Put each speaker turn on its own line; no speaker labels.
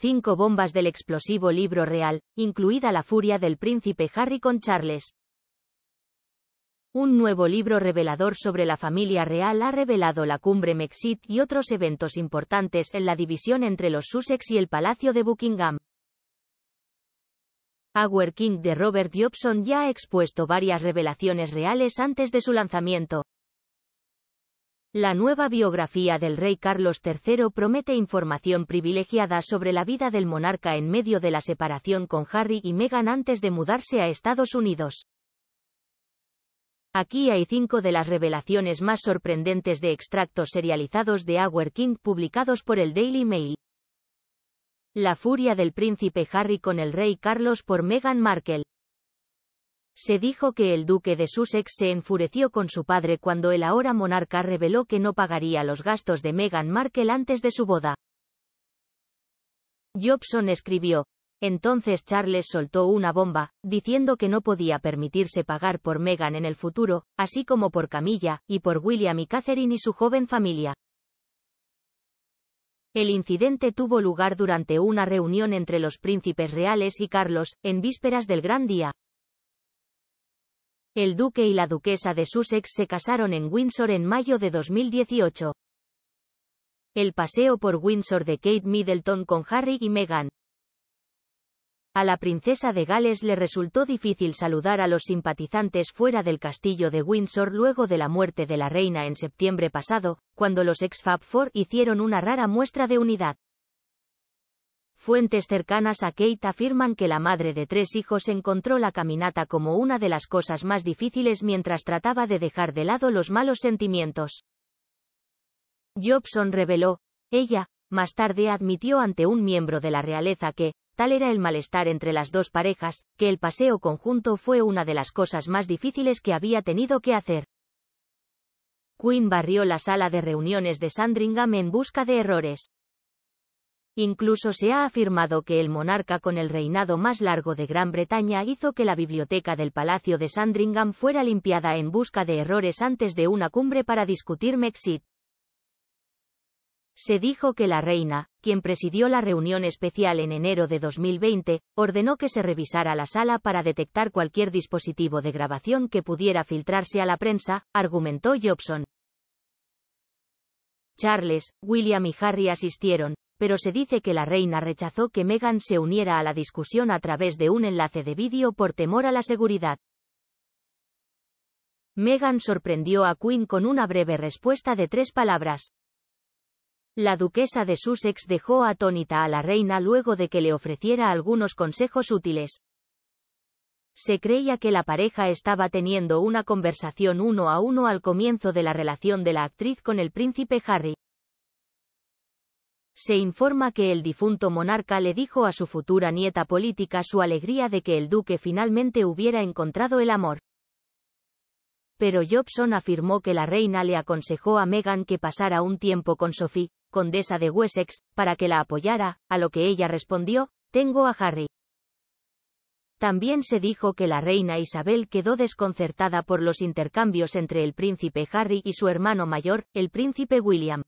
cinco bombas del explosivo libro real, incluida la furia del príncipe Harry con Charles. Un nuevo libro revelador sobre la familia real ha revelado la cumbre Mexit y otros eventos importantes en la división entre los Sussex y el Palacio de Buckingham. Our King de Robert Jobson ya ha expuesto varias revelaciones reales antes de su lanzamiento. La nueva biografía del rey Carlos III promete información privilegiada sobre la vida del monarca en medio de la separación con Harry y Meghan antes de mudarse a Estados Unidos. Aquí hay cinco de las revelaciones más sorprendentes de extractos serializados de Our King publicados por el Daily Mail. La furia del príncipe Harry con el rey Carlos por Meghan Markle. Se dijo que el duque de Sussex se enfureció con su padre cuando el ahora monarca reveló que no pagaría los gastos de Meghan Markle antes de su boda. Jobson escribió, entonces Charles soltó una bomba, diciendo que no podía permitirse pagar por Meghan en el futuro, así como por Camilla, y por William y Catherine y su joven familia. El incidente tuvo lugar durante una reunión entre los príncipes reales y Carlos, en vísperas del gran día. El duque y la duquesa de Sussex se casaron en Windsor en mayo de 2018. El paseo por Windsor de Kate Middleton con Harry y Meghan. A la princesa de Gales le resultó difícil saludar a los simpatizantes fuera del castillo de Windsor luego de la muerte de la reina en septiembre pasado, cuando los ex Fab Four hicieron una rara muestra de unidad. Fuentes cercanas a Kate afirman que la madre de tres hijos encontró la caminata como una de las cosas más difíciles mientras trataba de dejar de lado los malos sentimientos. Jobson reveló, ella, más tarde admitió ante un miembro de la realeza que, tal era el malestar entre las dos parejas, que el paseo conjunto fue una de las cosas más difíciles que había tenido que hacer. Quinn barrió la sala de reuniones de Sandringham en busca de errores. Incluso se ha afirmado que el monarca con el reinado más largo de Gran Bretaña hizo que la biblioteca del Palacio de Sandringham fuera limpiada en busca de errores antes de una cumbre para discutir Mexit. Se dijo que la reina, quien presidió la reunión especial en enero de 2020, ordenó que se revisara la sala para detectar cualquier dispositivo de grabación que pudiera filtrarse a la prensa, argumentó Jobson. Charles, William y Harry asistieron, pero se dice que la reina rechazó que Meghan se uniera a la discusión a través de un enlace de vídeo por temor a la seguridad. Meghan sorprendió a Quinn con una breve respuesta de tres palabras. La duquesa de Sussex dejó atónita a la reina luego de que le ofreciera algunos consejos útiles. Se creía que la pareja estaba teniendo una conversación uno a uno al comienzo de la relación de la actriz con el príncipe Harry se informa que el difunto monarca le dijo a su futura nieta política su alegría de que el duque finalmente hubiera encontrado el amor. Pero Jobson afirmó que la reina le aconsejó a Meghan que pasara un tiempo con Sophie, condesa de Wessex, para que la apoyara, a lo que ella respondió, tengo a Harry. También se dijo que la reina Isabel quedó desconcertada por los intercambios entre el príncipe Harry y su hermano mayor, el príncipe William.